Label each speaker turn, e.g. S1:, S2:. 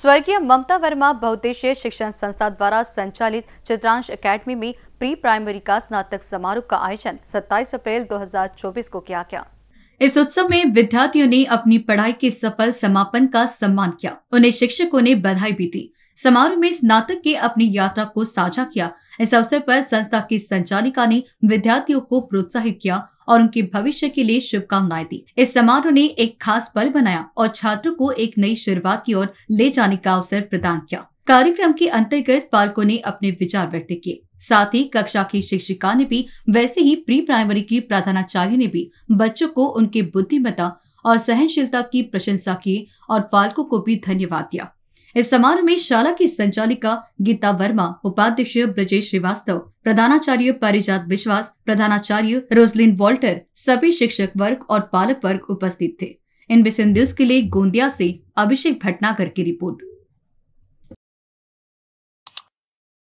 S1: स्वर्गीय ममता वर्मा बहुद्देश्य शिक्षण संस्था द्वारा संचालित चित्रांश एकेडमी में प्री प्राइमरी का स्नातक समारोह का आयोजन 27 अप्रैल 2024 को किया गया इस उत्सव में विद्यार्थियों ने अपनी पढ़ाई के सफल समापन का सम्मान किया उन्हें शिक्षकों ने बधाई भी दी समारोह में स्नातक के अपनी यात्रा को साझा किया इस अवसर पर संस्था की संचालिका ने विद्यार्थियों को प्रोत्साहित किया और उनके भविष्य के लिए शुभकामनाएं दी इस समारोह ने एक खास पल बनाया और छात्रों को एक नई शुरुआत की ओर ले जाने का अवसर प्रदान किया कार्यक्रम के अंतर्गत बालकों ने अपने विचार व्यक्त किए साथ ही कक्षा की शिक्षिका ने भी वैसे ही प्री प्राइमरी की प्रधानाचार्य ने भी बच्चों को उनके बुद्धिमत्ता और सहनशीलता की प्रशंसा की और पालकों को भी धन्यवाद दिया इस समारोह में शाला की संचालिका गीता वर्मा उपाध्यक्ष ब्रजेश श्रीवास्तव प्रधानाचार्य परिजात विश्वास प्रधानाचार्य रोजलिन वॉल्टर सभी शिक्षक वर्ग और पालक वर्ग उपस्थित थे इन विशेष के लिए गोंदिया से अभिषेक भटनागर की रिपोर्ट